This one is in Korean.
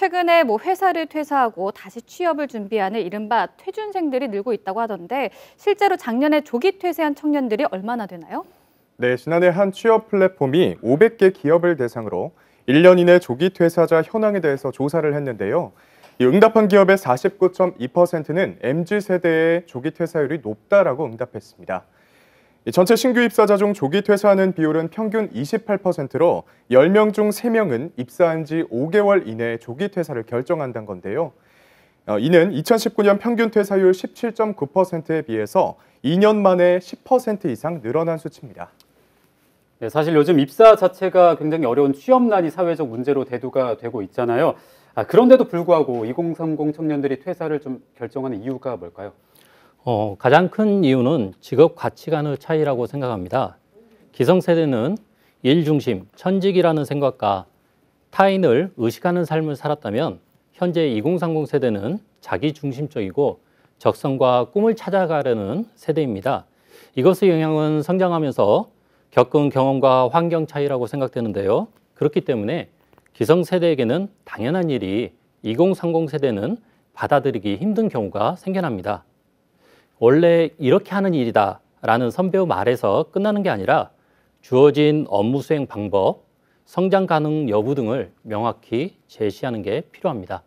최근에 뭐 회사를 퇴사하고 다시 취업을 준비하는 이른바 퇴준생들이 늘고 있다고 하던데 실제로 작년에 조기 퇴사한 청년들이 얼마나 되나요? 네, 지난해 한 취업 플랫폼이 500개 기업을 대상으로 1년 이내 조기 퇴사자 현황에 대해서 조사를 했는데요. 응답한 기업의 49.2%는 MZ세대의 조기 퇴사율이 높다라고 응답했습니다. 전체 신규 입사자 중 조기 퇴사하는 비율은 평균 28%로 10명 중 3명은 입사한 지 5개월 이내에 조기 퇴사를 결정한다는 건데요. 어, 이는 2019년 평균 퇴사율 17.9%에 비해서 2년 만에 10% 이상 늘어난 수치입니다. 네, 사실 요즘 입사 자체가 굉장히 어려운 취업난이 사회적 문제로 대두가 되고 있잖아요. 아, 그런데도 불구하고 2030 청년들이 퇴사를 좀 결정하는 이유가 뭘까요? 어, 가장 큰 이유는 직업 가치관의 차이라고 생각합니다. 기성세대는 일 중심, 천직이라는 생각과 타인을 의식하는 삶을 살았다면 현재 2030 세대는 자기 중심적이고 적성과 꿈을 찾아가려는 세대입니다. 이것의 영향은 성장하면서 겪은 경험과 환경 차이라고 생각되는데요. 그렇기 때문에 기성세대에게는 당연한 일이 2030 세대는 받아들이기 힘든 경우가 생겨납니다. 원래 이렇게 하는 일이다 라는 선배의 말에서 끝나는 게 아니라 주어진 업무 수행 방법, 성장 가능 여부 등을 명확히 제시하는 게 필요합니다.